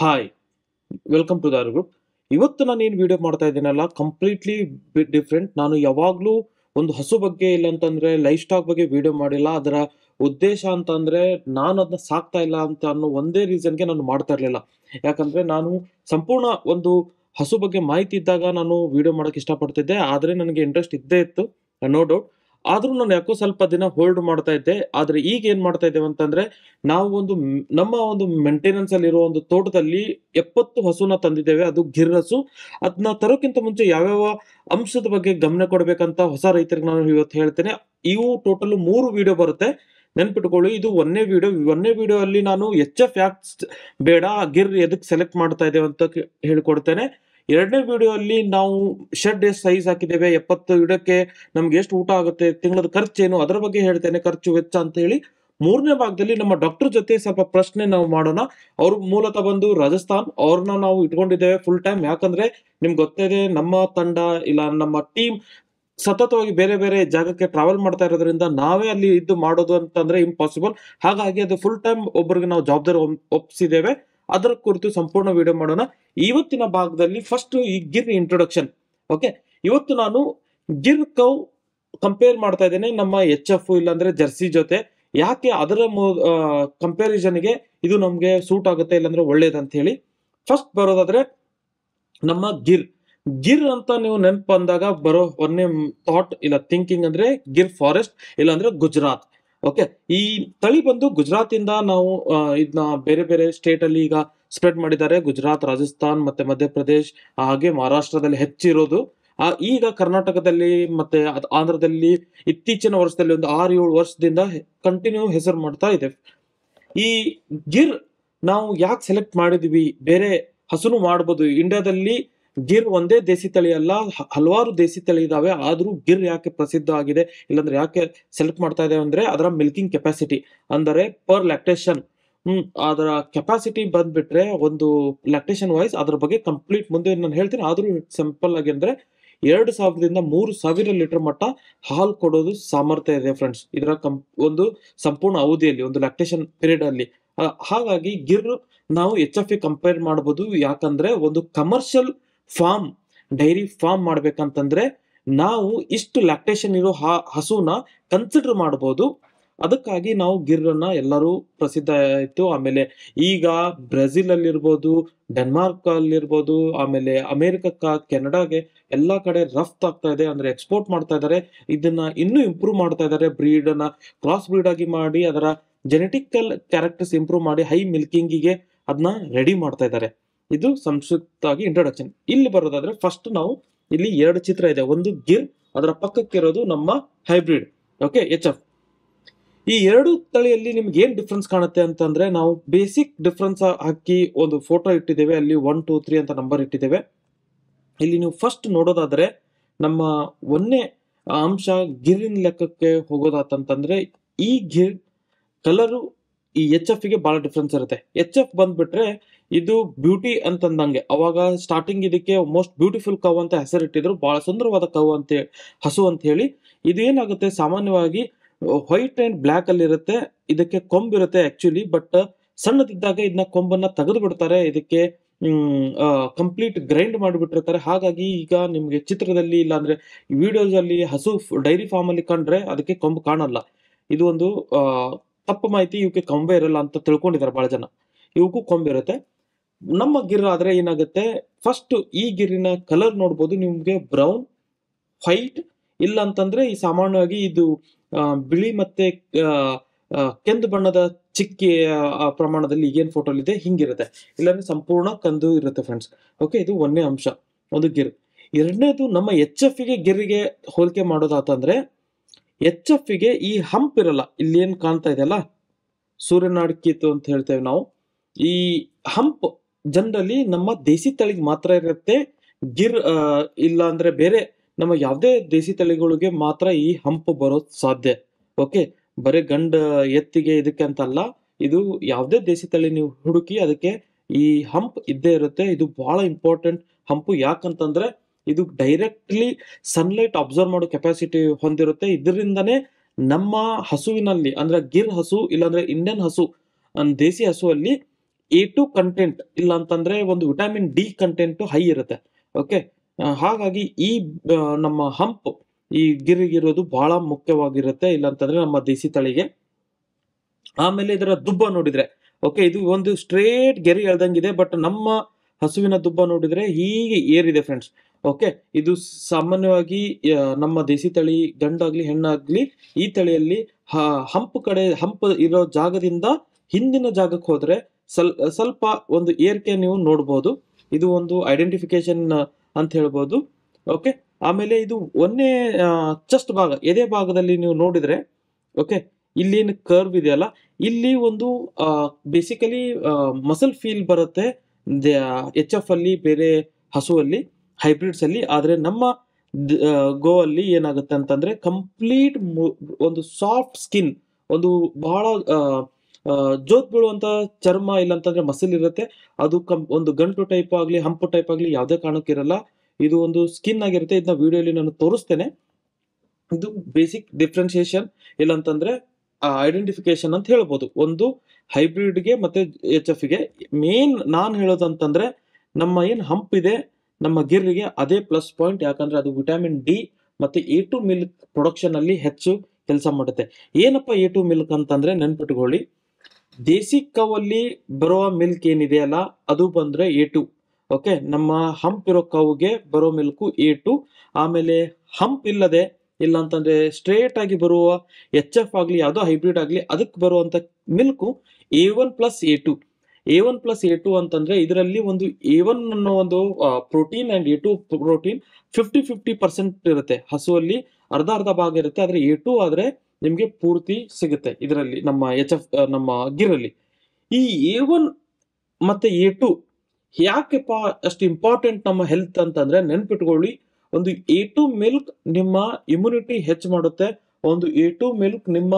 hi welcome to ದಾರ್ group ಇವತ್ತು ನಾನು ಏನು ವಿಡಿಯೋ ಮಾಡ್ತಾ ಇದ್ದೀನಲ್ಲ ಕಂಪ್ಲೀಟ್ಲಿ ಡಿಫ್ರೆಂಟ್ ನಾನು ಯಾವಾಗಲೂ ಒಂದು ಹಸು ಬಗ್ಗೆ ಇಲ್ಲ ಅಂತಂದರೆ ಲೈಫ್ ಸ್ಟಾಕ್ ಬಗ್ಗೆ ವಿಡಿಯೋ ಮಾಡಿಲ್ಲ ಅದರ ಉದ್ದೇಶ ಅಂತಂದರೆ ನಾನು ಅದನ್ನ ಸಾಕ್ತಾ ಇಲ್ಲ ಅಂತ ಅನ್ನೋ ಒಂದೇ ರೀಸನ್ಗೆ ನಾನು ಮಾಡ್ತಾ ಇರಲಿಲ್ಲ ಯಾಕಂದರೆ ನಾನು ಸಂಪೂರ್ಣ ಒಂದು ಹಸು ಬಗ್ಗೆ ಮಾಹಿತಿ ಇದ್ದಾಗ ನಾನು ವಿಡಿಯೋ ಮಾಡೋಕ್ಕೆ ಇಷ್ಟಪಡ್ತಿದ್ದೆ ಆದರೆ ನನಗೆ ಇಂಟ್ರೆಸ್ಟ್ ಇದ್ದೇ ಇತ್ತು ನೋ ಡೌಟ್ ಆದ್ರೂ ನಾನು ಯಾಕೋ ಸ್ವಲ್ಪ ದಿನ ಹೋಲ್ಡ್ ಮಾಡ್ತಾ ಇದ್ದೆ ಆದ್ರೆ ಈಗ ಏನ್ ಮಾಡ್ತಾ ಇದ್ದೇವೆ ಅಂತಂದ್ರೆ ನಾವು ಒಂದು ನಮ್ಮ ಒಂದು ಮೇಂಟೆನೆನ್ಸ್ ಅಲ್ಲಿ ಒಂದು ತೋಟದಲ್ಲಿ ಎಪ್ಪತ್ತು ಹಸುನ ತಂದಿದ್ದೇವೆ ಅದು ಗಿರ್ ಹಸು ಅದನ್ನ ತರೋಕ್ಕಿಂತ ಮುಂಚೆ ಯಾವ್ಯಾವ ಅಂಶದ ಬಗ್ಗೆ ಗಮನ ಕೊಡಬೇಕಂತ ಹೊಸ ರೈತರಿಗೆ ನಾನು ಇವತ್ತು ಹೇಳ್ತೇನೆ ಇವು ಟೋಟಲ್ ಮೂರು ವಿಡಿಯೋ ಬರುತ್ತೆ ನೆನ್ಪಿಟ್ಕೊಳ್ಳಿ ಇದು ಒಂದೇ ವಿಡಿಯೋ ಒಂದೇ ವಿಡಿಯೋ ಅಲ್ಲಿ ನಾನು ಎಚ್ ಎಫ್ ಬೇಡ ಗಿರ್ ಎದಕ್ಕೆ ಸೆಲೆಕ್ಟ್ ಮಾಡ್ತಾ ಇದ್ದೇವೆ ಅಂತ ಹೇಳ್ಕೊಡ್ತೇನೆ ಎರಡನೇ ವಿಡಿಯೋ ಅಲ್ಲಿ ನಾವು ಶೆಡ್ ಎಷ್ಟು ಸೈಜ್ ಹಾಕಿದ್ದೇವೆ ಎಪ್ಪತ್ತು ಗಿಡಕ್ಕೆ ನಮ್ಗೆ ಎಷ್ಟು ಊಟ ಆಗುತ್ತೆ ತಿಂಗಳದ ಏನು ಅದರ ಬಗ್ಗೆ ಹೇಳ್ತೇನೆ ಖರ್ಚು ವೆಚ್ಚ ಅಂತ ಹೇಳಿ ಮೂರನೇ ಭಾಗದಲ್ಲಿ ನಮ್ಮ ಡಾಕ್ಟರ್ ಜೊತೆ ಸ್ವಲ್ಪ ಪ್ರಶ್ನೆ ನಾವು ಮಾಡೋಣ ಅವ್ರ ಮೂಲತಃ ಬಂದು ರಾಜಸ್ಥಾನ್ ಅವ್ರನ್ನ ನಾವು ಇಟ್ಕೊಂಡಿದ್ದೇವೆ ಫುಲ್ ಟೈಮ್ ಯಾಕಂದ್ರೆ ನಿಮ್ಗೆ ಗೊತ್ತಿದೆ ನಮ್ಮ ತಂಡ ಇಲ್ಲ ನಮ್ಮ ಟೀಮ್ ಸತತವಾಗಿ ಬೇರೆ ಬೇರೆ ಜಾಗಕ್ಕೆ ಟ್ರಾವೆಲ್ ಮಾಡ್ತಾ ಇರೋದ್ರಿಂದ ನಾವೇ ಅಲ್ಲಿ ಇದ್ದು ಮಾಡೋದು ಅಂತಂದ್ರೆ ಇಂಪಾಸಿಬಲ್ ಹಾಗಾಗಿ ಅದು ಫುಲ್ ಟೈಮ್ ಒಬ್ಬರಿಗೆ ನಾವು ಜವಾಬ್ದಾರಿ ಒಪ್ಸಿದ್ದೇವೆ ಅದರ ಕುರಿತು ಸಂಪೂರ್ಣ ವಿಡಿಯೋ ಮಾಡೋಣ ಇವತ್ತಿನ ಭಾಗದಲ್ಲಿ ಫಸ್ಟ್ ಈ ಗಿರ್ ಇಂಟ್ರೊಡಕ್ಷನ್ ಓಕೆ ಇವತ್ತು ನಾನು ಗಿರ್ ಕೌ ಕಂಪೇರ್ ಮಾಡ್ತಾ ಇದ್ದೇನೆ ನಮ್ಮ ಎಚ್ ಎಫ್ ಇಲ್ಲಾಂದ್ರೆ ಜರ್ಸಿ ಜೊತೆ ಯಾಕೆ ಅದರ ಗೆ ಇದು ನಮಗೆ ಸೂಟ್ ಆಗುತ್ತೆ ಇಲ್ಲಾಂದ್ರೆ ಒಳ್ಳೇದಂತ ಹೇಳಿ ಫಸ್ಟ್ ಬರೋದಾದ್ರೆ ನಮ್ಮ ಗಿರ್ ಗಿರ್ ಅಂತ ನೀವು ನೆನಪು ಬಂದಾಗ ಬರೋ ಒಂದೇ ಥಾಟ್ ಇಲ್ಲ ಥಿಂಕಿಂಗ್ ಅಂದ್ರೆ ಗಿರ್ ಫಾರೆಸ್ಟ್ ಇಲ್ಲಾಂದ್ರೆ ಗುಜರಾತ್ ಓಕೆ ಈ ತಳಿ ಬಂದು ಗುಜರಾತಿಂದ ನಾವು ಇದನ್ನ ಬೇರೆ ಬೇರೆ ಸ್ಟೇಟ್ ಅಲ್ಲಿ ಈಗ ಸ್ಪ್ರೆಡ್ ಮಾಡಿದ್ದಾರೆ ಗುಜರಾತ್ ರಾಜಸ್ಥಾನ್ ಮತ್ತೆ ಮಧ್ಯಪ್ರದೇಶ್ ಹಾಗೆ ಮಹಾರಾಷ್ಟ್ರದಲ್ಲಿ ಹೆಚ್ಚಿರೋದು ಈಗ ಕರ್ನಾಟಕದಲ್ಲಿ ಮತ್ತೆ ಆಂಧ್ರದಲ್ಲಿ ಇತ್ತೀಚಿನ ವರ್ಷದಲ್ಲಿ ಒಂದು ಆರು ಏಳು ವರ್ಷದಿಂದ ಕಂಟಿನ್ಯೂ ಹೆಸರು ಮಾಡ್ತಾ ಇದೆ ಈ ಗಿರ್ ನಾವು ಯಾಕೆ ಸೆಲೆಕ್ಟ್ ಮಾಡಿದ್ವಿ ಬೇರೆ ಹಸುನು ಮಾಡ್ಬೋದು ಇಂಡಿಯಾದಲ್ಲಿ ಗಿರ್ ಒಂದೇ ದೇಸಿ ತಳಿ ಅಲ್ಲ ಹಲವಾರು ದೇಸಿ ತಳಿ ಇದಾವೆ ಆದ್ರೂ ಗಿರ್ ಯಾಕೆ ಪ್ರಸಿದ್ಧ ಆಗಿದೆ ಇಲ್ಲಾಂದ್ರೆ ಯಾಕೆ ಸೆಲೆಕ್ಟ್ ಮಾಡ್ತಾ ಇದೆ ಅಂದ್ರೆ ಅದರ ಮಿಲ್ಕಿಂಗ್ ಕೆಪಾಸಿಟಿ ಅಂದರೆ ಪರ್ ಲ್ಯಾಕ್ಟೇಷನ್ ಹ್ಮ್ ಅದರ ಕೆಪಾಸಿಟಿ ಬಂದ್ಬಿಟ್ರೆ ಒಂದು ಲ್ಯಾಕ್ಟೇಷನ್ ವೈಸ್ ಅದ್ರ ಬಗ್ಗೆ ಕಂಪ್ಲೀಟ್ ಮುಂದೆ ನಾನು ಹೇಳ್ತೀನಿ ಆದ್ರೂ ಸಿಂಪಲ್ ಆಗಿ ಅಂದ್ರೆ ಎರಡು ಸಾವಿರದಿಂದ ಮೂರು ಸಾವಿರ ಲೀಟರ್ ಮಟ್ಟ ಹಾಲು ಕೊಡೋದು ಸಾಮರ್ಥ್ಯ ಇದೆ ಫ್ರೆಂಡ್ಸ್ ಇದರ ಕಂಪ್ ಒಂದು ಸಂಪೂರ್ಣ ಅವಧಿಯಲ್ಲಿ ಒಂದು ಲ್ಯಾಕ್ಟೇಷನ್ ಪೀರಿಯಡ್ ಅಲ್ಲಿ ಹಾಗಾಗಿ ಗಿರ್ ನಾವು ಎಚ್ ಎಫ್ ಎ ಕಂಪೇರ್ ಮಾಡಬಹುದು ಯಾಕಂದ್ರೆ ಒಂದು ಕಮರ್ಷಿಯಲ್ ಫಾರ್ಮ್ ಡೈರಿ ಫಾರ್ಮ್ ಮಾಡ್ಬೇಕಂತಂದ್ರೆ ನಾವು ಇಷ್ಟು ಲ್ಯಾಕ್ಟೇಷನ್ ಇರೋ ಹಸುನ ಕನ್ಸಿಡರ್ ಮಾಡಬಹುದು ಅದಕ್ಕಾಗಿ ನಾವು ಗಿರ್ರನ್ನ ಎಲ್ಲರೂ ಪ್ರಸಿದ್ಧ ಆಯಿತು ಆಮೇಲೆ ಈಗ ಬ್ರೆಜಿಲ್ ಅಲ್ಲಿರ್ಬೋದು ಡೆನ್ಮಾರ್ಕ್ ಅಲ್ಲಿರ್ಬೋದು ಆಮೇಲೆ ಅಮೆರಿಕಕ್ಕ ಕೆನಡಾಗೆ ಎಲ್ಲಾ ಕಡೆ ರಫ್ತು ಆಗ್ತಾ ಇದೆ ಅಂದ್ರೆ ಎಕ್ಸ್ಪೋರ್ಟ್ ಮಾಡ್ತಾ ಇದ್ದಾರೆ ಇದನ್ನ ಇನ್ನೂ ಇಂಪ್ರೂವ್ ಮಾಡ್ತಾ ಇದ್ದಾರೆ ಬ್ರೀಡ್ ಅನ್ನ ಕ್ರಾಸ್ ಬ್ರೀಡ್ ಆಗಿ ಮಾಡಿ ಅದರ ಜೆನೆಟಿಕಲ್ ಕ್ಯಾರೆಕ್ಟರ್ಸ್ ಇಂಪ್ರೂವ್ ಮಾಡಿ ಹೈ ಮಿಲ್ಕಿಂಗಿಗೆ ಅದನ್ನ ರೆಡಿ ಮಾಡ್ತಾ ಇದ್ದಾರೆ ಇದು ಸಂಕ್ಷಿಪ್ತವಾಗಿ ಇಂಟ್ರೊಡಕ್ಷನ್ ಇಲ್ಲಿ ಬರೋದಾದ್ರೆ ಫಸ್ಟ್ ನಾವು ಇಲ್ಲಿ ಎರಡು ಚಿತ್ರ ಇದೆ ಒಂದು ಗಿರ್ ಅದರ ಪಕ್ಕಕ್ಕೆ ಇರೋದು ನಮ್ಮ ಹೈಬ್ರಿಡ್ ಓಕೆ ಎಚ್ ಎಫ್ ಈ ಎರಡು ತಳಿಯಲ್ಲಿ ನಿಮ್ಗೆ ಏನ್ ಡಿಫ್ರೆನ್ಸ್ ಕಾಣುತ್ತೆ ಅಂತಂದ್ರೆ ನಾವು ಬೇಸಿಕ್ ಡಿಫ್ರೆನ್ಸ್ ಹಾಕಿ ಒಂದು ಫೋಟೋ ಇಟ್ಟಿದ್ದೇವೆ ಅಲ್ಲಿ ಒನ್ ಟೂ ತ್ರೀ ಅಂತ ನಂಬರ್ ಇಟ್ಟಿದ್ದೇವೆ ಇಲ್ಲಿ ನೀವು ಫಸ್ಟ್ ನೋಡೋದಾದ್ರೆ ನಮ್ಮ ಒಂದೇ ಅಂಶ ಗಿರಿನ ಲೆಕ್ಕಕ್ಕೆ ಹೋಗೋದಾತಂತಂದ್ರೆ ಈ ಗಿರ್ ಕಲರು ಈ ಎಚ್ ಎಫ್ ಗೆ ಬಹಳ ಡಿಫ್ರೆನ್ಸ್ ಇರುತ್ತೆ ಎಚ್ ಎಫ್ ಬಂದ್ಬಿಟ್ರೆ ಇದು ಬ್ಯೂಟಿ ಅಂತಂದಂಗೆ ಅವಾಗ ಸ್ಟಾರ್ಟಿಂಗ್ ಇದಕ್ಕೆ ಮೋಸ್ಟ್ ಬ್ಯೂಟಿಫುಲ್ ಕವ್ ಅಂತ ಹೆಸರಿಟ್ಟಿದ್ರು ಬಹಳ ಸುಂದರವಾದ ಕವ್ ಅಂತ ಹಸು ಅಂತ ಹೇಳಿ ಇದು ಏನಾಗುತ್ತೆ ಸಾಮಾನ್ಯವಾಗಿ ವೈಟ್ ಅಂಡ್ ಬ್ಲಾಕ್ ಅಲ್ಲಿ ಇರುತ್ತೆ ಇದಕ್ಕೆ ಕೊಂಬಿರುತ್ತೆ ಆಕ್ಚುಲಿ ಬಟ್ ಸಣ್ಣದಿದ್ದಾಗ ಇದನ್ನ ಕೊಂಬನ್ನ ತೆಗೆದು ಬಿಡ್ತಾರೆ ಇದಕ್ಕೆ ಕಂಪ್ಲೀಟ್ ಗ್ರೈಂಡ್ ಮಾಡಿಬಿಟ್ಟಿರ್ತಾರೆ ಹಾಗಾಗಿ ಈಗ ನಿಮಗೆ ಚಿತ್ರದಲ್ಲಿ ಇಲ್ಲ ಅಂದ್ರೆ ವಿಡಿಯೋಸ್ ಅಲ್ಲಿ ಹಸು ಡೈರಿ ಫಾರ್ಮ್ ಅಲ್ಲಿ ಕಂಡ್ರೆ ಅದಕ್ಕೆ ಕೊಂಬು ಕಾಣಲ್ಲ ಇದು ಒಂದು ತಪ್ಪು ಮಾಹಿತಿ ಇವಕ್ಕೆ ಕೊಂಬೆ ಇರಲ್ಲ ಅಂತ ತಿಳ್ಕೊಂಡಿದ್ದಾರೆ ಬಹಳ ಜನ ಇವಕ್ಕೂ ಕೊಂಬಿರುತ್ತೆ ನಮ್ಮ ಗಿರ್ ಆದರೆ ಏನಾಗುತ್ತೆ ಫಸ್ಟ್ ಈ ಗಿರಿನ ಕಲರ್ ನೋಡ್ಬೋದು ನಿಮಗೆ ಬ್ರೌನ್ ವೈಟ್ ಇಲ್ಲ ಅಂತಂದ್ರೆ ಈ ಸಾಮಾನ್ಯವಾಗಿ ಇದು ಬಿಳಿ ಮತ್ತೆ ಕೆಂದು ಬಣ್ಣದ ಚಿಕ್ಕ ಪ್ರಮಾಣದಲ್ಲಿ ಈಗೇನು ಫೋಟೋ ಇದೆ ಹಿಂಗಿರುತ್ತೆ ಇಲ್ಲಾಂದ್ರೆ ಸಂಪೂರ್ಣ ಕಂದು ಇರುತ್ತೆ ಫ್ರೆಂಡ್ಸ್ ಓಕೆ ಇದು ಒಂದನೇ ಅಂಶ ಒಂದು ಗಿರ್ ಎರಡನೇದು ನಮ್ಮ ಎಚ್ ಎಫ್ ಗೆ ಗಿರಿಗೆ ಹೋಲಿಕೆ ಮಾಡೋದಾತಂದ್ರೆ ಎಚ್ ಎಫ್ ಗೆ ಈ ಹಂಪ್ ಇರಲ್ಲ ಇಲ್ಲಿ ಏನ್ ಕಾಣ್ತಾ ಇದೆಯಲ್ಲ ಸೂರ್ಯನಾಡ್ಕಿತ್ತು ಅಂತ ಹೇಳ್ತೇವೆ ನಾವು ಈ ಹಂಪ್ ಜನರಲಿ ನಮ್ಮ ದೇಸಿ ತಳಿಗೆ ಮಾತ್ರ ಇರುತ್ತೆ ಗಿರ್ ಇಲ್ಲ ಅಂದ್ರೆ ಬೇರೆ ನಮ್ಮ ಯಾವುದೇ ದೇಸಿ ತಳಿಗಳಿಗೆ ಮಾತ್ರ ಈ ಹಂಪ್ ಬರೋ ಸಾಧ್ಯ ಓಕೆ ಬರೀ ಗಂಡ ಎತ್ತಿಗೆ ಇದಕ್ಕೆ ಅಂತಲ್ಲ ಇದು ಯಾವುದೇ ದೇಸಿ ತಳಿ ನೀವು ಹುಡುಕಿ ಅದಕ್ಕೆ ಈ ಹಂಪ್ ಇದ್ದೇ ಇರುತ್ತೆ ಇದು ಬಹಳ ಇಂಪಾರ್ಟೆಂಟ್ ಹಂಪು ಯಾಕಂತಂದ್ರೆ ಇದು ಡೈರೆಕ್ಟ್ಲಿ ಸನ್ಲೈಟ್ ಅಬ್ಸರ್ವ್ ಮಾಡೋ ಕೆಪಾಸಿಟಿ ಹೊಂದಿರುತ್ತೆ ಇದರಿಂದನೇ ನಮ್ಮ ಹಸುವಿನಲ್ಲಿ ಅಂದ್ರೆ ಗಿರ್ ಹಸು ಇಲ್ಲಾಂದ್ರೆ ಇಂಡಿಯನ್ ಹಸು ದೇಸಿ ಹಸುವಲ್ಲಿ ಎ ಟು ಕಂಟೆಂಟ್ ಇಲ್ಲ ಅಂತಂದ್ರೆ ಒಂದು ವಿಟಮಿನ್ ಡಿ ಕಂಟೆಂಟ್ ಹೈ ಇರುತ್ತೆ ಓಕೆ ಹಾಗಾಗಿ ಈ ನಮ್ಮ ಹಂಪ್ ಈ ಗಿರಿಗಿರೋದು ಬಹಳ ಮುಖ್ಯವಾಗಿರುತ್ತೆ ಇಲ್ಲ ಅಂತಂದ್ರೆ ನಮ್ಮ ದೇಸಿ ತಳಿಗೆ ಆಮೇಲೆ ಇದರ ದುಬ್ಬ ನೋಡಿದ್ರೆ ಓಕೆ ಇದು ಒಂದು ಸ್ಟ್ರೇಟ್ ಗೆರೆ ಎಳ್ದಂಗಿದೆ ಬಟ್ ನಮ್ಮ ಹಸುವಿನ ದುಬ್ಬ ನೋಡಿದ್ರೆ ಹೀಗೆ ಏರಿದೆ ಫ್ರೆಂಡ್ಸ್ ಓಕೆ ಇದು ಸಾಮಾನ್ಯವಾಗಿ ನಮ್ಮ ದೇಸಿ ತಳಿ ಗಂಡಾಗ್ಲಿ ಹೆಣ್ಣಾಗ್ಲಿ ಈ ತಳಿಯಲ್ಲಿ ಹಂಪ್ ಕಡೆ ಹಂಪ್ ಇರೋ ಜಾಗದಿಂದ ಹಿಂದಿನ ಜಾಗಕ್ಕೆ ಹೋದ್ರೆ ಸ್ವಲ್ ಸ್ವಲ್ಪ ಒಂದು ಏರಿಕೆ ನೀವು ನೋಡ್ಬೋದು ಇದು ಒಂದು ಐಡೆಂಟಿಫಿಕೇಶನ್ ಅಂತ ಹೇಳ್ಬೋದು ಓಕೆ ಆಮೇಲೆ ಇದು ಒಂದೇ ಚಸ್ಟ್ ಭಾಗ ಎದೆ ಭಾಗದಲ್ಲಿ ನೀವು ನೋಡಿದರೆ ಓಕೆ ಇಲ್ಲಿ ಏನು ಕರ್ವ್ ಇದೆಯಲ್ಲ ಇಲ್ಲಿ ಒಂದು ಬೇಸಿಕಲಿ ಮಸಲ್ ಫೀಲ್ ಬರುತ್ತೆ ಎಚ್ ಎಫ್ ಅಲ್ಲಿ ಬೇರೆ ಹಸುವಲ್ಲಿ ಹೈಬ್ರಿಡ್ಸ್ ಅಲ್ಲಿ ಆದರೆ ನಮ್ಮ ಗೋ ಅಲ್ಲಿ ಏನಾಗುತ್ತೆ ಅಂತಂದ್ರೆ ಕಂಪ್ಲೀಟ್ ಒಂದು ಸಾಫ್ಟ್ ಸ್ಕಿನ್ ಒಂದು ಬಹಳ ಜೋತ್ ಬೀಳುವಂತ ಚರ್ಮ ಇಲ್ಲಾಂತಂದ್ರೆ ಮಸಲ್ ಇರುತ್ತೆ ಅದು ಕಂ ಒಂದು ಗಂಟು ಟೈಪ್ ಆಗ್ಲಿ ಹಂಪು ಟೈಪ್ ಆಗ್ಲಿ ಯಾವುದೇ ಕಾರಣಕ್ಕಿರಲ್ಲ ಇದು ಒಂದು ಸ್ಕಿನ್ ಆಗಿರುತ್ತೆ ಇದನ್ನ ವಿಡಿಯೋಲಿ ನಾನು ತೋರಿಸ್ತೇನೆ ಇದು ಬೇಸಿಕ್ ಡಿಫ್ರೆನ್ಸಿಯೇಷನ್ ಅಂತಂದ್ರೆ ಐಡೆಂಟಿಫಿಕೇಶನ್ ಅಂತ ಹೇಳ್ಬೋದು ಒಂದು ಹೈಬ್ರಿಡ್ಗೆ ಮತ್ತೆ ಎಚ್ ಎಫ್ ಗೆ ಮೇನ್ ನಾನು ಹೇಳೋದಂತಂದ್ರೆ ನಮ್ಮ ಏನು ಹಂಪ್ ಇದೆ ನಮ್ಮ ಗಿರ್ರಿಗೆ ಅದೇ ಪ್ಲಸ್ ಪಾಯಿಂಟ್ ಯಾಕಂದ್ರೆ ಅದು ವಿಟಮಿನ್ ಡಿ ಮತ್ತೆ ಎ ಟು ಮಿಲ್ಕ್ ಪ್ರೊಡಕ್ಷನ್ ಅಲ್ಲಿ ಹೆಚ್ಚು ಕೆಲಸ ಮಾಡುತ್ತೆ ಏನಪ್ಪ ಎ ಟು ಮಿಲ್ಕ್ ಅಂತಂದ್ರೆ ನೆನ್ಪಿಟ್ಕೊಳ್ಳಿ ದೇಸಿ ಕವಲ್ಲಿ ಬರುವ ಮಿಲ್ಕ್ ಏನಿದೆಯಲ್ಲ ಅದು ಬಂದ್ರೆ ಎ ಟು ಓಕೆ ನಮ್ಮ ಹಂಪ್ ಇರೋ ಕವ್ಗೆ ಬರೋ ಮಿಲ್ಕು ಎ ಟು ಆಮೇಲೆ ಹಂಪ್ ಇಲ್ಲದೆ ಇಲ್ಲ ಅಂತಂದ್ರೆ ಸ್ಟ್ರೇಟ್ ಆಗಿ ಬರುವ ಎಚ್ ಎಫ್ ಆಗಲಿ ಯಾವುದೋ ಹೈಬ್ರಿಡ್ ಆಗಲಿ ಅದಕ್ಕೆ ಬರುವಂತ milk A one plus A two A one plus A two ಅಂತಂದ್ರೆ ಇದರಲ್ಲಿ ಒಂದು ಎ ಒನ್ ಅನ್ನೋ ಒಂದು protein and A two protein fifty fifty percent ಇರುತ್ತೆ ಹಸುವಲ್ಲಿ ಅರ್ಧ ಅರ್ಧ ಭಾಗ ಇರುತ್ತೆ ಆದ್ರೆ ಎ ಟು ಆದ್ರೆ ನಿಮಗೆ ಪೂರ್ತಿ ಸಿಗುತ್ತೆ ಇದರಲ್ಲಿ ನಮ್ಮ ಎಚ್ ಎಫ್ ನಮ್ಮ ಗಿರಲ್ಲಿ ಈ ಎ ಒನ್ ಮತ್ತು ಎ ಟು ಯಾಕೆಪ್ಪ ಅಷ್ಟು ಇಂಪಾರ್ಟೆಂಟ್ ನಮ್ಮ ಹೆಲ್ತ್ ಅಂತಂದರೆ ನೆನ್ಪಿಟ್ಕೊಳ್ಳಿ ಒಂದು ಎ ಟು ಮಿಲ್ಕ್ ನಿಮ್ಮ ಇಮ್ಯುನಿಟಿ ಹೆಚ್ಚು ಮಾಡುತ್ತೆ ಒಂದು ಎ ಟು ಮಿಲ್ಕ್ ನಿಮ್ಮ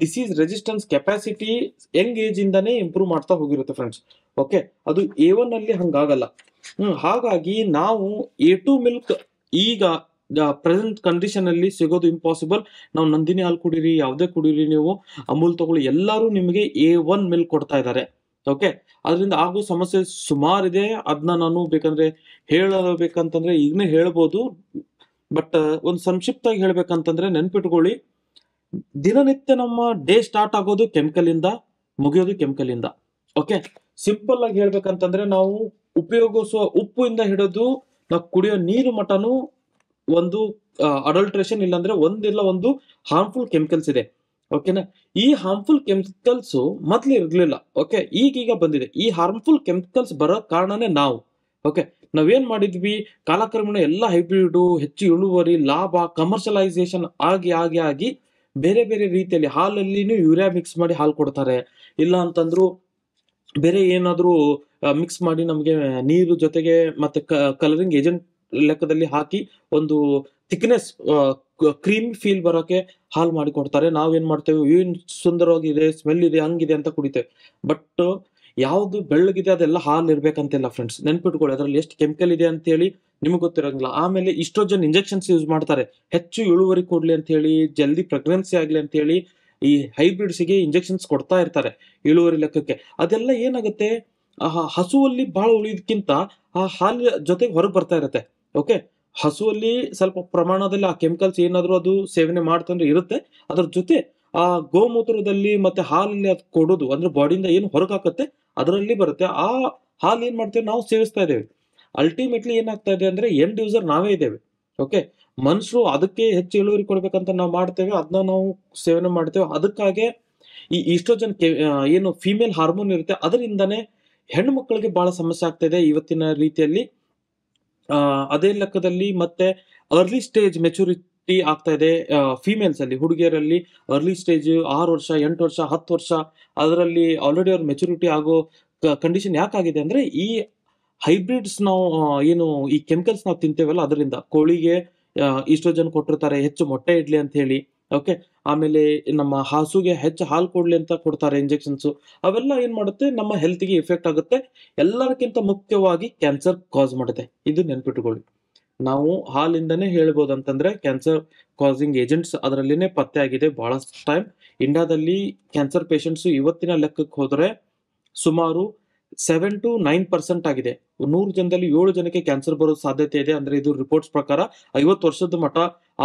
ಡಿಸೀಸ್ ರೆಸಿಸ್ಟೆನ್ಸ್ ಕೆಪಾಸಿಟಿ ಯಂಗ್ ಏಜಿಂದನೇ ಇಂಪ್ರೂವ್ ಮಾಡ್ತಾ ಹೋಗಿರುತ್ತೆ ಫ್ರೆಂಡ್ಸ್ ಓಕೆ ಅದು ಎ ಒನ್ ಅಲ್ಲಿ ಹಂಗಾಗಲ್ಲ ಹಾಗಾಗಿ ನಾವು ಎ ಟು ಮಿಲ್ಕ್ ಈಗ ಪ್ರೆಸೆಂಟ್ ಕಂಡೀಷನ್ ಅಲ್ಲಿ ಸಿಗೋದು ಇಂಪಾಸಿಬಲ್ ನಾವು ನಂದಿನಿ ಹಾಲು ಕುಡೀರಿ ಯಾವ್ದೇ ಕುಡೀರಿ ನೀವು ಅಮೂಲ್ ತಗೊಳ್ಳಿ ಎಲ್ಲರೂ ನಿಮಗೆ ಎ ಒನ್ ಮಿಲ್ಕ್ ಕೊಡ್ತಾ ಇದ್ದಾರೆ ಓಕೆ ಅದರಿಂದ ಆಗೋ ಸಮಸ್ಯೆ ಸುಮಾರಿದೆ ಅದನ್ನ ನಾನು ಬೇಕಂದ್ರೆ ಹೇಳಬೇಕಂತಂದ್ರೆ ಈಗನೇ ಹೇಳ್ಬೋದು ಬಟ್ ಒಂದು ಸಂಕ್ಷಿಪ್ತಾಗಿ ಹೇಳ್ಬೇಕಂತಂದ್ರೆ ನೆನ್ಪಿಟ್ಕೊಳ್ಳಿ ದಿನನಿತ್ಯ ನಮ್ಮ ಡೇ ಸ್ಟಾರ್ಟ್ ಆಗೋದು ಕೆಮಿಕಲ್ ಇಂದ ಮುಗಿಯೋದು ಕೆಮಿಕಲ್ ಇಂದ ಓಕೆ ಸಿಂಪಲ್ ಆಗಿ ಹೇಳ್ಬೇಕಂತಂದ್ರೆ ನಾವು ಉಪಯೋಗಿಸುವ ಉಪ್ಪು ಇಂದ ಹಿಡಿದು ನಾವು ಕುಡಿಯೋ ನೀರು ಮಟನು ಒಂದು ಅಡಲ್ಟ್ರೇಷನ್ ಇಲ್ಲಾಂದ್ರೆ ಒಂದಿಲ್ಲ ಒಂದು ಹಾರ್ಮ್ಫುಲ್ ಕೆಮಿಕಲ್ಸ್ ಇದೆ ಓಕೆನಾ ಈ ಹಾರ್ಮ್ಫುಲ್ ಕೆಮಿಕಲ್ಸ್ ಮೊದ್ಲು ಇರ್ಲಿಲ್ಲ ಓಕೆ ಈಗೀಗ ಬಂದಿದೆ ಈ ಹಾರ್ಮ್ಫುಲ್ ಕೆಮಿಕಲ್ಸ್ ಬರೋ ಕಾರಣನೇ ನಾವು ಓಕೆ ನಾವೇನ್ ಮಾಡಿದ್ವಿ ಕಾಲಕ್ರಮೇಣ ಎಲ್ಲ ಹೈಬ್ರಿಡ್ ಹೆಚ್ಚು ಇಳುವರಿ ಲಾಭ ಕಮರ್ಷಿಯಲೈಸೇಷನ್ ಆಗಿ ಆಗಿ ಆಗಿ ಬೇರೆ ಬೇರೆ ರೀತಿಯಲ್ಲಿ ಹಾಲಲ್ಲಿನೂ ಯೂರಿಯಾ ಮಿಕ್ಸ್ ಮಾಡಿ ಹಾಲು ಕೊಡ್ತಾರೆ ಇಲ್ಲ ಅಂತಂದ್ರು ಬೇರೆ ಏನಾದರೂ ಮಿಕ್ಸ್ ಮಾಡಿ ನಮಗೆ ನೀರು ಜೊತೆಗೆ ಮತ್ತೆ ಕಲರಿಂಗ್ ಏಜೆಂಟ್ ಲೆಕ್ಕದಲ್ಲಿ ಹಾಕಿ ಒಂದು ಥಿಕ್ನೆಸ್ ಕ್ರೀಮ್ ಫೀಲ್ ಬರೋಕೆ ಹಾಲು ಮಾಡಿ ಕೊಡ್ತಾರೆ ಏನ್ ಮಾಡ್ತೇವೆ ಏನ್ ಸುಂದರವಾಗಿದೆ ಸ್ಮೆಲ್ ಇದೆ ಹಂಗಿದೆ ಅಂತ ಕುಡಿತೇವೆ ಬಟ್ ಯಾವ್ದು ಬೆಳ್ಳಗಿದೆ ಅದೆಲ್ಲ ಹಾಲು ಇರ್ಬೇಕಂತಿಲ್ಲ ಫ್ರೆಂಡ್ಸ್ ನೆನ್ಪಿಟ್ಕೊಳ್ಳಿ ಅದರಲ್ಲಿ ಎಷ್ಟು ಕೆಮಿಕಲ್ ಇದೆ ಅಂತ ಹೇಳಿ ನಿಮಗೆ ಗೊತ್ತಿರೋಂಗಿಲ್ಲ ಆಮೇಲೆ ಇಷ್ಟೋ ಜನ ಇಂಜೆಕ್ಷನ್ಸ್ ಯೂಸ್ ಮಾಡ್ತಾರೆ ಹೆಚ್ಚು ಇಳುವರಿ ಕೊಡ್ಲಿ ಅಂತ ಹೇಳಿ ಜಲ್ದಿ ಪ್ರೆಗ್ನೆನ್ಸಿ ಆಗ್ಲಿ ಅಂತ ಹೇಳಿ ಈ ಹೈಬ್ರಿಡ್ಸ್ಗೆ ಇಂಜೆಕ್ಷನ್ಸ್ ಕೊಡ್ತಾ ಇರ್ತಾರೆ ಇಳುವರಿ ಲೆಕ್ಕಕ್ಕೆ ಅದೆಲ್ಲ ಏನಾಗುತ್ತೆ ಆ ಹಸುವಲ್ಲಿ ಬಹಳ ಉಳಿದಕ್ಕಿಂತ ಆ ಹಾಲು ಜೊತೆಗೆ ಹೊರಗೆ ಬರ್ತಾ ಇರುತ್ತೆ ಓಕೆ ಹಸುವಲ್ಲಿ ಸ್ವಲ್ಪ ಪ್ರಮಾಣದಲ್ಲಿ ಆ ಕೆಮಿಕಲ್ಸ್ ಏನಾದರೂ ಅದು ಸೇವನೆ ಮಾಡ್ತಂದ್ರೆ ಇರುತ್ತೆ ಅದ್ರ ಜೊತೆ ಆ ಗೋಮೂತ್ರದಲ್ಲಿ ಮತ್ತೆ ಹಾಲಲ್ಲಿ ಅದು ಕೊಡೋದು ಅಂದ್ರೆ ಬಾಡಿಯಿಂದ ಏನು ಹೊರಗಾಕತ್ತೆ ಅದರಲ್ಲಿ ಬರುತ್ತೆ ಆ ಹಾಲು ಏನ್ ಮಾಡ್ತೇವೆ ನಾವು ಸೇವಿಸ್ತಾ ಇದ್ದೇವೆ ಅಲ್ಟಿಮೇಟ್ಲಿ ಏನಾಗ್ತಾ ಇದೆ ಅಂದ್ರೆ ಎಂಡ್ ಯೂಸರ್ ನಾವೇ ಇದ್ದೇವೆ ಓಕೆ ಮನುಷ್ಯರು ಅದಕ್ಕೆ ಹೆಚ್ಚು ಇಳುವರಿ ಕೊಡ್ಬೇಕಂತ ನಾವು ಮಾಡ್ತೇವೆ ಅದನ್ನ ನಾವು ಸೇವನೆ ಮಾಡ್ತೇವೆ ಅದಕ್ಕಾಗೆ ಈ ಈಸ್ಟ್ರೋಜನ್ ಏನು ಫಿಮೇಲ್ ಹಾರ್ಮೋನ್ ಇರುತ್ತೆ ಅದರಿಂದನೇ ಹೆಣ್ಣು ಮಕ್ಕಳಿಗೆ ಬಹಳ ಸಮಸ್ಯೆ ಆಗ್ತಾ ಇದೆ ಇವತ್ತಿನ ರೀತಿಯಲ್ಲಿ ಅದೇ ಲೆಕ್ಕದಲ್ಲಿ ಮತ್ತೆ ಅರ್ಲಿ ಸ್ಟೇಜ್ ಮೆಚುರಿಟಿ ಆಗ್ತಾ ಇದೆ ಫಿಮೇಲ್ಸ್ ಅಲ್ಲಿ ಹುಡುಗಿಯರಲ್ಲಿ ಅರ್ಲಿ ಸ್ಟೇಜ್ ಆರು ವರ್ಷ ಎಂಟು ವರ್ಷ ಹತ್ತು ವರ್ಷ ಅದರಲ್ಲಿ ಆಲ್ರೆಡಿ ಅವ್ರ ಮೆಚುರಿಟಿ ಆಗೋ ಕಂಡೀಷನ್ ಯಾಕಾಗಿದೆ ಅಂದ್ರೆ ಈ ಹೈಬ್ರಿಡ್ಸ್ ನಾವು ಏನು ಈ ಕೆಮಿಕಲ್ಸ್ ನಾವು ತಿಂತೇವಲ್ಲ ಅದರಿಂದ ಕೋಳಿಗೆ ಜನ ಕೊಟ್ಟಿರ್ತಾರೆ ಹೆಚ್ಚು ಮೊಟ್ಟೆ ಇಡ್ಲಿ ಅಂತ ಹೇಳಿ ಓಕೆ ಆಮೇಲೆ ನಮ್ಮ ಹಾಸುಗೆ ಹೆಚ್ಚು ಹಾಲು ಕೊಡ್ಲಿ ಅಂತ ಕೊಡ್ತಾರೆ ಇಂಜೆಕ್ಷನ್ಸ್ ಅವೆಲ್ಲ ಏನು ಮಾಡುತ್ತೆ ನಮ್ಮ ಹೆಲ್ತ್ಗೆ ಎಫೆಕ್ಟ್ ಆಗುತ್ತೆ ಎಲ್ಲರಿಗಿಂತ ಮುಖ್ಯವಾಗಿ ಕ್ಯಾನ್ಸರ್ ಕಾಸ್ ಮಾಡುತ್ತೆ ಇದು ನೆನ್ಪಿಟ್ಕೊಳ್ಳಿ ನಾವು ಹಾಲಿಂದನೇ ಹೇಳ್ಬೋದು ಅಂತಂದ್ರೆ ಕ್ಯಾನ್ಸರ್ ಕಾಸಿಂಗ್ ಏಜೆಂಟ್ಸ್ ಅದರಲ್ಲಿನೇ ಪತ್ತೆ ಆಗಿದೆ ಬಹಳಷ್ಟು ಟೈಮ್ ಇಂಡಿಯಾದಲ್ಲಿ ಕ್ಯಾನ್ಸರ್ ಪೇಷಂಟ್ಸ್ ಇವತ್ತಿನ ಲೆಕ್ಕಕ್ಕೆ ಹೋದರೆ ಸುಮಾರು ಸೆವೆನ್ ಟು ನೈನ್ ಪರ್ಸೆಂಟ್ ಆಗಿದೆ ನೂರು ಜನದಲ್ಲಿ ಏಳು ಜನಕ್ಕೆ ಕ್ಯಾನ್ಸರ್ ಬರೋ ಸಾಧ್ಯತೆ ಇದೆ ಅಂದ್ರೆ ಇದು ರಿಪೋರ್ಟ್ಸ್ ಪ್ರಕಾರ ಐವತ್ತು ವರ್ಷದ ಮಟ್ಟ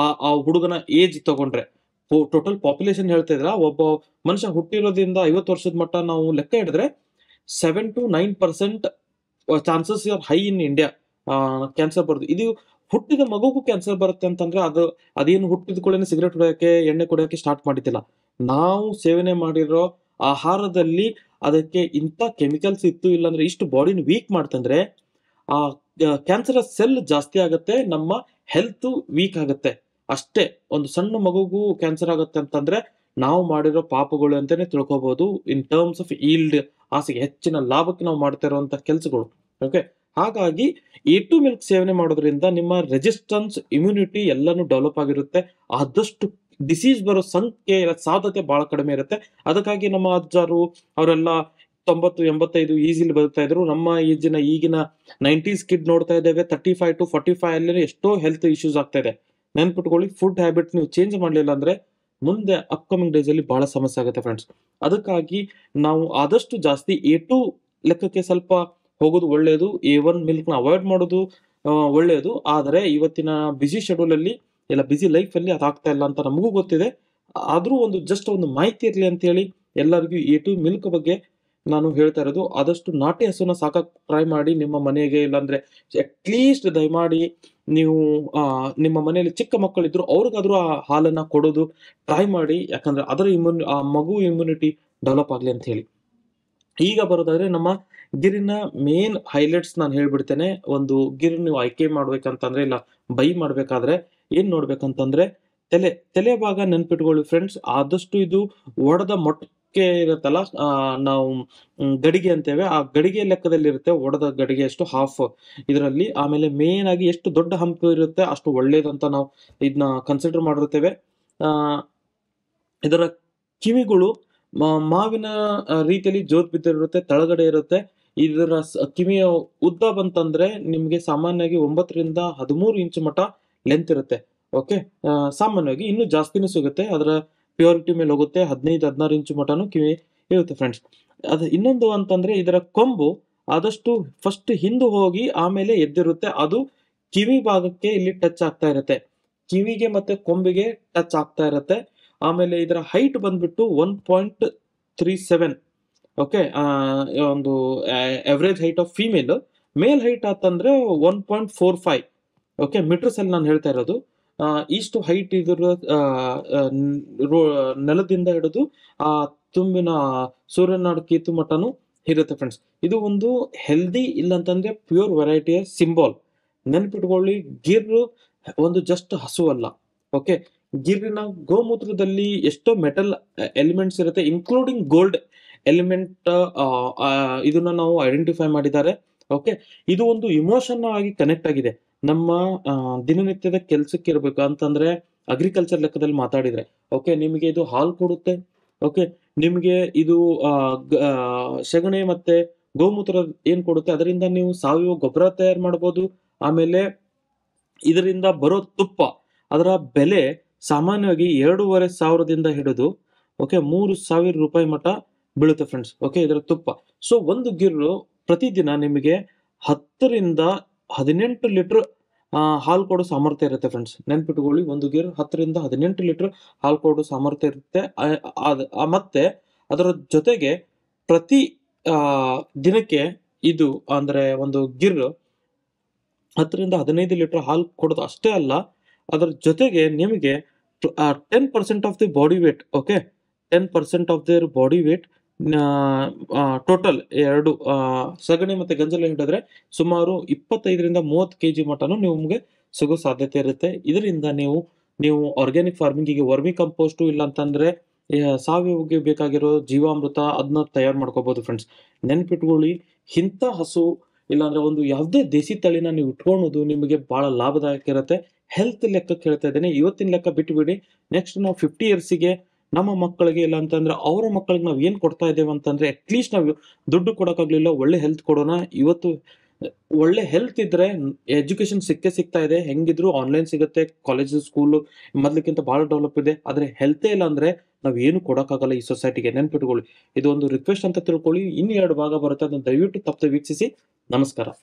ಆ ಹುಡುಗನ ಏಜ್ ತಗೊಂಡ್ರೆ ಟೋಟಲ್ ಪಾಪ್ಯುಲೇಷನ್ ಹೇಳ್ತಾ ಇದ್ರ ಒಬ್ಬ ಮನುಷ್ಯ ಹುಟ್ಟಿರೋದ್ರಿಂದ ಐವತ್ತು ವರ್ಷದ ಮಟ್ಟ ನಾವು ಲೆಕ್ಕ ಹಿಡಿದ್ರೆ seven to nine percent chances are high in India cancer ಬರೋದು ಇದು ಹುಟ್ಟಿದ ಮಗುಗೂ ಕ್ಯಾನ್ಸರ್ ಬರುತ್ತೆ ಅಂತಂದ್ರೆ ಅದು ಅದೇನು ಹುಟ್ಟಿದ ಕೂಡ ಸಿಗರೇಟ್ ಕುಡಿಯೋಕೆ ಎಣ್ಣೆ ಕುಡಿಯೋಕೆ ಸ್ಟಾರ್ಟ್ ಮಾಡಿದ್ದಿಲ್ಲ ನಾವು ಸೇವನೆ ಮಾಡಿರೋ ಆಹಾರದಲ್ಲಿ ಅದಕ್ಕೆ ಇಂಥ ಕೆಮಿಕಲ್ಸ್ ಇತ್ತು ಇಲ್ಲಾಂದ್ರೆ ಇಷ್ಟು ಬಾಡಿನ ವೀಕ್ ಮಾಡ್ತಂದ್ರೆ ಆ ಕ್ಯಾನ್ಸರ್ ಸೆಲ್ ಜಾಸ್ತಿ ಆಗುತ್ತೆ ನಮ್ಮ ಹೆಲ್ತ್ ವೀಕ್ ಆಗುತ್ತೆ ಅಷ್ಟೇ ಒಂದು ಸಣ್ಣ ಮಗುಗೂ ಕ್ಯಾನ್ಸರ್ ಆಗುತ್ತೆ ಅಂತಂದ್ರೆ ನಾವು ಮಾಡಿರೋ ಪಾಪಗಳು ಅಂತಾನೆ ತಿಳ್ಕೊಬಹುದು ಇನ್ ಟರ್ಮ್ಸ್ ಆಫ್ ಈಲ್ಡ್ ಆಸೆಗೆ ಹೆಚ್ಚಿನ ಲಾಭಕ್ಕೆ ನಾವು ಮಾಡ್ತಾ ಇರುವಂತಹ ಕೆಲಸಗಳು ಓಕೆ ಹಾಗಾಗಿ ಎ ಟು ಮಿಲ್ಕ್ ಸೇವನೆ ಮಾಡೋದ್ರಿಂದ ನಿಮ್ಮ ರೆಸಿಸ್ಟೆನ್ಸ್ ಇಮ್ಯುನಿಟಿ ಎಲ್ಲಾನು ಡೆವಲಪ್ ಆಗಿರುತ್ತೆ ಆದಷ್ಟು ಡಿಸೀಸ್ ಬರೋ ಸಂಖ್ಯೆ ಸಾಧ್ಯತೆ ಬಹಳ ಕಡಿಮೆ ಇರುತ್ತೆ ಅದಕ್ಕಾಗಿ ನಮ್ಮ ಅಜ್ಜರು ಅವರೆಲ್ಲ ತೊಂಬತ್ತು ಎಂಬತ್ತೈದು ಈಸಿಲಿ ಬರ್ತಾ ಇದ್ರು ನಮ್ಮ ಏಜಿನ ಈಗಿನ ನೈಂಟೀಸ್ ಕಿಡ್ ನೋಡ್ತಾ ಇದ್ದೇವೆ thirty five to forty five ಅಲ್ಲಿ ಎಷ್ಟೋ ಹೆಲ್ತ್ ಇಶ್ಯೂಸ್ ಆಗ್ತಾ ಇದೆ ನೆನ್ಪಿಟ್ಕೊಳ್ಳಿ ಫುಡ್ ಹ್ಯಾಬಿಟ್ ನೀವು ಚೇಂಜ್ ಮಾಡಲಿಲ್ಲ ಅಂದ್ರೆ ಮುಂದೆ ಅಪ್ಕಮಿಂಗ್ ಡೇಸ್ ಅಲ್ಲಿ ಬಹಳ ಸಮಸ್ಯೆ ಆಗುತ್ತೆ ಫ್ರೆಂಡ್ಸ್ ಅದಕ್ಕಾಗಿ ನಾವು ಆದಷ್ಟು ಜಾಸ್ತಿ ಎ ಟು ಲೆಕ್ಕಕ್ಕೆ ಸ್ವಲ್ಪ ಹೋಗೋದು ಒಳ್ಳೆಯದು ಎ ಒನ್ ಮಿಲ್ಕ್ ನ ಅವಾಯ್ಡ್ ಮಾಡೋದು ಒಳ್ಳೆಯದು ಆದರೆ ಇವತ್ತಿನ ಬ್ಯುಸಿ ಶೆಡ್ಯೂಲ್ ಅಲ್ಲಿ ಬಿಸಿ ಬ್ಯುಸಿ ಲೈಫಲ್ಲಿ ಅದಾಗ್ತಾ ಇಲ್ಲ ಅಂತ ನಮಗೂ ಗೊತ್ತಿದೆ ಆದರೂ ಒಂದು ಜಸ್ಟ್ ಒಂದು ಮಾಹಿತಿ ಇರಲಿ ಅಂತ ಹೇಳಿ ಎಲ್ಲರಿಗೂ ಎ ಟು ಮಿಲ್ಕ್ ಬಗ್ಗೆ ನಾನು ಹೇಳ್ತಾ ಇರೋದು ಆದಷ್ಟು ನಾಟಿ ಹಸುನ ಸಾಕ ಟ್ರೈ ಮಾಡಿ ನಿಮ್ಮ ಮನೆಗೆ ಇಲ್ಲಾಂದ್ರೆ ಅಟ್ಲೀಸ್ಟ್ ದಯಮಾಡಿ ನೀವು ನಿಮ್ಮ ಮನೆಯಲ್ಲಿ ಚಿಕ್ಕ ಮಕ್ಕಳಿದ್ರು ಅವ್ರಿಗಾದ್ರೂ ಆ ಹಾಲನ್ನ ಕೊಡೋದು ಟ್ರೈ ಮಾಡಿ ಯಾಕಂದ್ರೆ ಅದರ ಇಮ್ಯುನ್ ಆ ಮಗು ಇಮ್ಯುನಿಟಿ ಡೆವಲಪ್ ಆಗಲಿ ಅಂತ ಹೇಳಿ ಈಗ ಬರೋದಾದ್ರೆ ನಮ್ಮ ಗಿರಿನ ಮೇನ್ ಹೈಲೈಟ್ಸ್ ನಾನು ಹೇಳ್ಬಿಡ್ತೇನೆ ಒಂದು ಗಿರ್ ನೀವು ಆಯ್ಕೆ ಮಾಡ್ಬೇಕಂತಂದ್ರೆ ಇಲ್ಲ ಬೈ ಮಾಡ್ಬೇಕಾದ್ರೆ ಏನ್ ನೋಡ್ಬೇಕಂತಂದ್ರೆ ತಲೆ ತಲೆ ಭಾಗ ನೆನ್ಪಿಟ್ಕೊಳ್ಳಿ ಫ್ರೆಂಡ್ಸ್ ಆದಷ್ಟು ಇದು ಒಡೆದ ಮೊಟ್ಟಕ್ಕೆ ಇರುತ್ತಲ್ಲ ನಾವು ಗಡಿಗೆ ಅಂತೇವೆ ಆ ಗಡಿಗೆ ಲೆಕ್ಕದಲ್ಲಿ ಇರುತ್ತೆ ಒಡೆದ ಗಡಿಗೆ ಅಷ್ಟು ಹಾಫ್ ಇದರಲ್ಲಿ ಆಮೇಲೆ ಮೇನ್ ಆಗಿ ಎಷ್ಟು ದೊಡ್ಡ ಹಂಪು ಇರುತ್ತೆ ಅಷ್ಟು ಒಳ್ಳೇದಂತ ನಾವು ಇದನ್ನ ಕನ್ಸಿಡರ್ ಮಾಡಿರ್ತೇವೆ ಇದರ ಕಿವಿಗಳು ಮಾವಿನ ರೀತಿಯಲ್ಲಿ ಜೋತ್ ಬಿದ್ದಿರುತ್ತೆ ತಳಗಡೆ ಇರುತ್ತೆ ಇದರ ಕಿವಿಯ ಉದ್ದ ಬಂತಂದ್ರೆ ನಿಮ್ಗೆ ಸಾಮಾನ್ಯವಾಗಿ ಒಂಬತ್ತರಿಂದ ಹದಿಮೂರು ಇಂಚು ಮಟ್ಟ ಲೆಂತ್ ಇರುತ್ತೆ ಓಕೆ ಸಾಮಾನ್ಯವಾಗಿ ಇನ್ನೂ ಜಾಸ್ತಿನೂ ಸಿಗುತ್ತೆ ಅದರ ಪ್ಯೂರಿಟಿ ಮೇಲೆ ಹೋಗುತ್ತೆ ಹದಿನೈದು ಹದಿನಾರು ಇಂಚು ಮಟನು ಕಿವಿ ಇರುತ್ತೆ ಫ್ರೆಂಡ್ಸ್ ಅದು ಇನ್ನೊಂದು ಅಂತಂದ್ರೆ ಇದರ ಕೊಂಬು ಆದಷ್ಟು ಫಸ್ಟ್ ಹಿಂದೆ ಹೋಗಿ ಆಮೇಲೆ ಎದ್ದಿರುತ್ತೆ ಅದು ಕಿವಿ ಭಾಗಕ್ಕೆ ಇಲ್ಲಿ ಟಚ್ ಆಗ್ತಾ ಇರುತ್ತೆ ಕಿವಿಗೆ ಮತ್ತೆ ಕೊಂಬಿಗೆ ಟಚ್ ಆಗ್ತಾ ಇರುತ್ತೆ ಆಮೇಲೆ ಇದರ ಹೈಟ್ ಬಂದ್ಬಿಟ್ಟು one point three seven okay ಒಂದು average height of female male height ಆತಂದ್ರೆ one point four five okay meters ಅಲ್ಲಿ ನಾನು ಹೇಳ್ತಾ ಇರೋದು ಇಷ್ಟು ಹೈಟ್ ಇದ್ರ ನೆಲದಿಂದ ಹಿಡಿದು ಆ ತುಂಬಿನ ಸೂರ್ಯನಾಡ ಕೀತು ಮಟನು ಇರುತ್ತೆ ಫ್ರೆಂಡ್ಸ್ ಇದು ಒಂದು ಹೆಲ್ದಿ ಇಲ್ಲ ಅಂತಂದ್ರೆ ಪ್ಯೂರ್ ವೆರೈಟಿಯ ಸಿಂಬಾಲ್ ನೆನ್ಪಿಟ್ಕೊಳ್ಳಿ ಗಿರ್ ಒಂದು ಜಸ್ಟ್ ಹಸು ಅಲ್ಲ ಓಕೆ ಗಿರ್ನ ಗೋಮೂತ್ರದಲ್ಲಿ ಎಷ್ಟೋ ಮೆಟಲ್ ಎಲಿಮೆಂಟ್ಸ್ ಇರುತ್ತೆ ಇನ್ಕ್ಲೂಡಿಂಗ್ ಗೋಲ್ಡ್ ಎಲಿಮೆಂಟ್ ಇದನ್ನ ನಾವು ಐಡೆಂಟಿಫೈ ಮಾಡಿದ್ದಾರೆ ಓಕೆ ಇದು ಒಂದು ಇಮೋಷನ್ ಆಗಿ ಕನೆಕ್ಟ್ ಆಗಿದೆ ನಮ್ಮ ದಿನನಿತ್ಯದ ಕೆಲ್ಸಕ್ಕೆ ಇರಬೇಕು ಅಂತಂದ್ರೆ ಅಗ್ರಿಕಲ್ಚರ್ ಲೆಕ್ಕದಲ್ಲಿ ಮಾತಾಡಿದ್ರೆ ಓಕೆ ನಿಮಗೆ ಇದು ಹಾಲು ಕೊಡುತ್ತೆ ಓಕೆ ನಿಮಗೆ ಇದು ಸೆಗಣೆ ಮತ್ತೆ ಗೋಮೂತ್ರ ಏನ್ ಕೊಡುತ್ತೆ ಅದರಿಂದ ನೀವು ಸಾವಯವ ಗೊಬ್ಬರ ತಯಾರು ಮಾಡ್ಬೋದು ಆಮೇಲೆ ಇದರಿಂದ ಬರೋ ತುಪ್ಪ ಅದರ ಬೆಲೆ ಸಾಮಾನ್ಯವಾಗಿ ಎರಡೂವರೆ ಸಾವಿರದಿಂದ ಹಿಡಿದು ಓಕೆ ಮೂರು ಸಾವಿರ ರೂಪಾಯಿ ಮಟ್ಟ ಬೀಳುತ್ತೆ ಫ್ರೆಂಡ್ಸ್ ಓಕೆ ಇದರ ತುಪ್ಪ ಸೊ ಒಂದು ಗಿರ್ರು ಪ್ರತಿದಿನ ನಿಮಗೆ ಹತ್ತರಿಂದ ಹದಿನೆಂಟು ಲೀಟರ್ ಹಾಲು ಕೊಡೋ ಸಾಮರ್ಥ್ಯ ಇರುತ್ತೆ ಫ್ರೆಂಡ್ಸ್ ನೆನ್ಪಿಟ್ಕೊಳ್ಳಿ ಒಂದು ಗೇರ್ ಹತ್ತರಿಂದ ಹದಿನೆಂಟು ಲೀಟರ್ ಹಾಲು ಕೊಡೋ ಸಾಮರ್ಥ್ಯ ಇರುತ್ತೆ ಮತ್ತೆ ಅದರ ಜೊತೆಗೆ ಪ್ರತಿ ದಿನಕ್ಕೆ ಇದು ಅಂದ್ರೆ ಒಂದು ಗಿರ್ ಹತ್ತರಿಂದ ಹದಿನೈದು ಲೀಟರ್ ಹಾಲು ಕೊಡೋದು ಅಷ್ಟೇ ಅಲ್ಲ ಅದರ ಜೊತೆಗೆ ನಿಮಗೆ ten percent of the body weight okay ten percent of the body weight total ಎರಡು ಸಗಣಿ ಮತ್ತು ಗಂಜಲ ಹಿಡಿದ್ರೆ ಸುಮಾರು ಇಪ್ಪತ್ತೈದರಿಂದ ಮೂವತ್ತು ಕೆ ಜಿ ಮಟನು ನಿಮಗೆ ಸಿಗೋ ಸಾಧ್ಯತೆ ಇರುತ್ತೆ ಇದರಿಂದ ನೀವು ನೀವು ಆರ್ಗ್ಯಾನಿಕ್ ಫಾರ್ಮಿಂಗಿಗೆ ವರ್ಮಿ ಕಂಪೋಸ್ಟು ಇಲ್ಲಾಂತಂದರೆ ಸಾವಯವಕ್ಕೆ ಬೇಕಾಗಿರೋ ಜೀವಾಮೃತ ಅದನ್ನ ತಯಾರು ಮಾಡ್ಕೋಬೋದು ಫ್ರೆಂಡ್ಸ್ ನೆನ್ಪಿಟ್ಕೊಳ್ಳಿ ಇಂಥ ಹಸು ಇಲ್ಲಾಂದರೆ ಒಂದು ಯಾವುದೇ ದೇಸಿ ತಳಿನ ನೀವು ಇಟ್ಕೊಳ್ಳೋದು ನಿಮಗೆ ಭಾಳ ಲಾಭದಾಯಕ ಇರುತ್ತೆ ಹೆಲ್ತ್ ಲೆಕ್ಕಕ್ಕೆ ಹೇಳ್ತಾ ಇದ್ದೇನೆ ಇವತ್ತಿನ ಲೆಕ್ಕ ಬಿಟ್ಟುಬಿಡಿ ನೆಕ್ಸ್ಟ್ ನಾವು ಫಿಫ್ಟಿ ಇಯರ್ಸಿಗೆ ನಮ್ಮ ಮಕ್ಕಳಿಗೆ ಇಲ್ಲ ಅಂತಂದ್ರೆ ಅವರ ಮಕ್ಕಳಿಗೆ ನಾವು ಏನ್ ಕೊಡ್ತಾ ಇದ್ದೇವೆ ಅಂತಂದ್ರೆ ಅಟ್ಲೀಸ್ಟ್ ನಾವು ದುಡ್ಡು ಕೊಡೋಕ್ಕಾಗ್ಲಿಲ್ಲ ಒಳ್ಳೆ ಹೆಲ್ತ್ ಕೊಡೋಣ ಇವತ್ತು ಒಳ್ಳೆ ಹೆಲ್ತ್ ಇದ್ರೆ ಎಜುಕೇಶನ್ ಸಿಕ್ಕೇ ಸಿಗ್ತಾ ಇದೆ ಹೆಂಗಿದ್ರು ಆನ್ಲೈನ್ ಸಿಗುತ್ತೆ ಕಾಲೇಜ್ ಸ್ಕೂಲು ಮೊದ್ಲಿಕ್ಕಿಂತ ಬಹಳ ಡೆವಲಪ್ ಇದೆ ಆದ್ರೆ ಹೆಲ್ತೇ ಇಲ್ಲ ಅಂದ್ರೆ ನಾವ್ ಏನು ಕೊಡಕ್ಕಾಗಲ್ಲ ಈ ಸೊಸೈಟಿಗೆ ನೆನ್ಪಿಟ್ಕೊಳ್ಳಿ ಇದು ಒಂದು ರಿಕ್ವೆಸ್ಟ್ ಅಂತ ತಿಳ್ಕೊಳ್ಳಿ ಇನ್ನು ಎರಡು ಭಾಗ ಬರುತ್ತೆ ಅದನ್ನ ದಯವಿಟ್ಟು ತಪ್ಪದೆ ವೀಕ್ಷಿಸಿ ನಮಸ್ಕಾರ